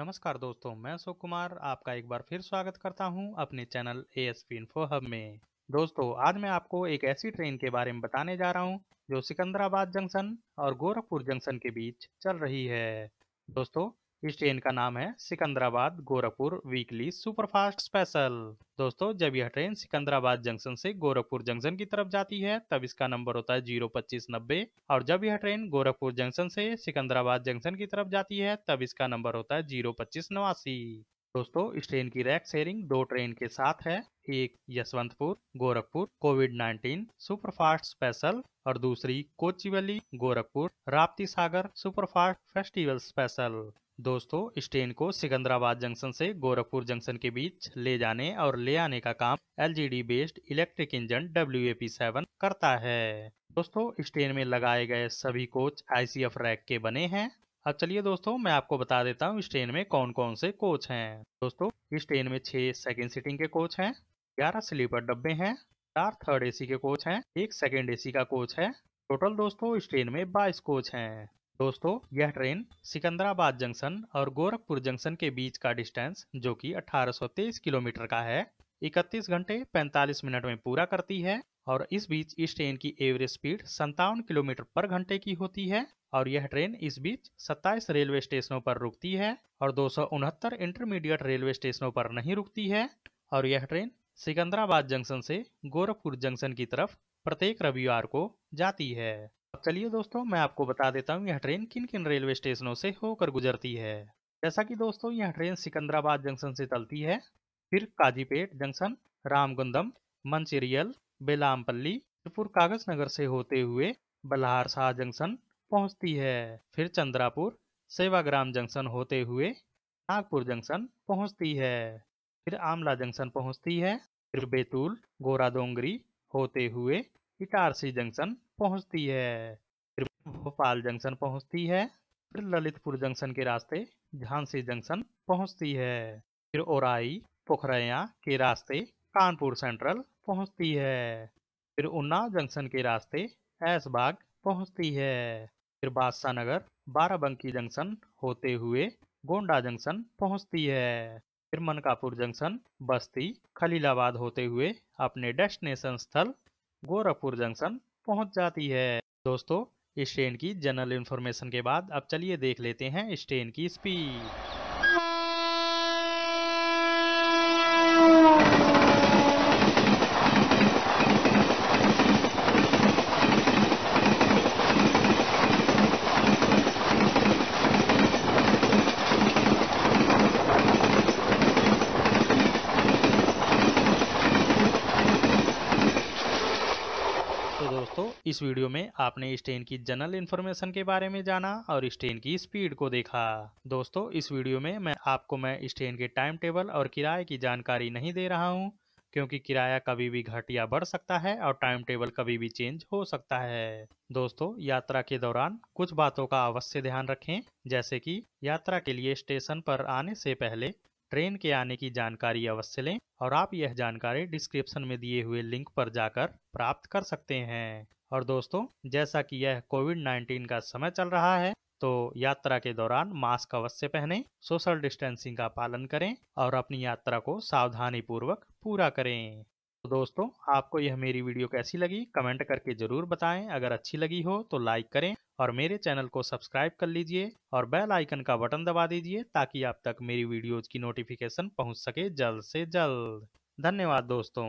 नमस्कार दोस्तों मैं अशोक कुमार आपका एक बार फिर स्वागत करता हूं अपने channel A S P info hub में दोस्तों आज मैं आपको एक ऐसी ट्रेन के बारे में बताने जा रहा हूं जो सिकंदराबाद जंक्शन और गोरखपुर जंक्शन के बीच चल रही है दोस्तों इस ट्रेन का नाम है Secunderabad Gorakhpur weekly superfast special दोस्तों जब यह ट्रेन सिकंदराबाद जंक्शन से गोरखपुर जंक्शन की तरफ जाती है तब इसका नंबर होता है जीरो पच्चीस नब्बे और जब यह ट्रेन गोरखपुर जंक्शन से सिकंदराबाद जंक्शन की तरफ जाती है तब इसका नंबर होता है जीरो पच्चीस नवासी दोस्तों इस ट्रेन की रैक शेयरिंग दो ट्रेन के साथ है एक Yesvantpur Gorakhpur COVID 19 superfast special और दूसरी Kochuveli Gorakhpur Rapti Sagar superfast festival special दोस्तों इस ट्रेन को सिकंदराबाद जंक्शन से गोरखपुर जंक्शन के बीच ले जाने और ले आने का काम LGD based electric engine W seven करता है दोस्तों इस ट्रेन में लगाए गए सभी कोच आईसीएफ रैक के बने हैं अब चलिए दोस्तों मैं आपको बता देता हूँ इस ट्रेन में कौन कौन से कोच हैं दोस्तों इस ट्रेन में छह सेकेंड सीटिंग के कोच हैं ग्यारह स्लीपर डब्बे हैं चार थर्ड एसी के कोच हैं एक सेकेंड एसी का कोच है टोटल दोस्तों इस ट्रेन में बाईस कोच हैं दोस्तों यह ट्रेन सिकंदराबाद जंक्शन और गोरखपुर जंक्शन के बीच का डिस्टेंस जो कि 1823 किलोमीटर का है 31 घंटे 45 मिनट में पूरा करती है और इस बीच इस ट्रेन की एवरेज स्पीड संतावन किलोमीटर पर घंटे की होती है और यह ट्रेन इस बीच 27 रेलवे स्टेशनों पर रुकती है और दो इंटरमीडिएट रेलवे स्टेशनों पर नहीं रुकती है और यह ट्रेन सिकंदराबाद जंक्शन से गोरखपुर जंक्शन की तरफ प्रत्येक रविवार को जाती है अब चलिए दोस्तों मैं आपको बता देता हूँ यह ट्रेन किन किन रेलवे स्टेशनों से होकर गुजरती है जैसा कि दोस्तों यह ट्रेन सिकंदराबाद जंक्शन से चलती है फिर काजीपेट जंक्शन रामगुंदम मंचरियल बेलामपल्ली त्रिपुर कागज नगर से होते हुए बल्हार शाह जंक्शन पहुँचती है फिर चंद्रापुर सेवाग्राम जंक्शन होते हुए नागपुर जंक्शन पहुँचती है फिर आमला जंक्शन पहुँचती है फिर बैतूल गोरा डोंगरी होते हुए इटारसी जंक्शन पहुंचती है फिर भोपाल जंक्शन पहुंचती है फिर ललितपुर जंक्शन के रास्ते झांसी जंक्शन पहुंचती है फिर ओराई पोखरिया के रास्ते कानपुर सेंट्रल पहुंचती है फिर उन्ना जंक्शन के रास्ते ऐसबाग पहुंचती है फिर बादशाह नगर बाराबंकी जंक्शन होते हुए गोंडा जंक्शन पहुंचती है फिर मनकापुर जंक्शन बस्ती खलीलाबाद होते हुए अपने डेस्टिनेशन स्थल गोरखपुर जंक्शन पहुंच जाती है दोस्तों इस ट्रेन की जनरल इन्फॉर्मेशन के बाद अब चलिए देख लेते हैं इस ट्रेन की स्पीड इस वीडियो में आपने ट्रेन की जनरल इन्फॉर्मेशन के बारे में जाना और इस ट्रेन की स्पीड को देखा दोस्तों इस वीडियो में मैं आपको मैं ट्रेन के टाइम टेबल और किराए की जानकारी नहीं दे रहा हूँ क्योंकि किराया कभी भी घट या बढ़ सकता है और टाइम टेबल कभी भी चेंज हो सकता है दोस्तों यात्रा के दौरान कुछ बातों का अवश्य ध्यान रखें जैसे कि यात्रा के लिए स्टेशन पर आने से पहले ट्रेन के आने की जानकारी अवश्य लें और आप यह जानकारी डिस्क्रिप्शन में दिए हुए लिंक पर जाकर प्राप्त कर सकते हैं और दोस्तों जैसा कि यह कोविड 19 का समय चल रहा है तो यात्रा के दौरान मास्क अवश्य पहनें सोशल डिस्टेंसिंग का पालन करें और अपनी यात्रा को सावधानी पूर्वक पूरा करें तो दोस्तों आपको यह मेरी वीडियो कैसी लगी कमेंट करके जरूर बताएं अगर अच्छी लगी हो तो लाइक करें और मेरे चैनल को सब्सक्राइब कर लीजिए और बेल आइकन का बटन दबा दीजिए ताकि आप तक मेरी वीडियोज की नोटिफिकेशन पहुँच सके जल्द से जल्द धन्यवाद दोस्तों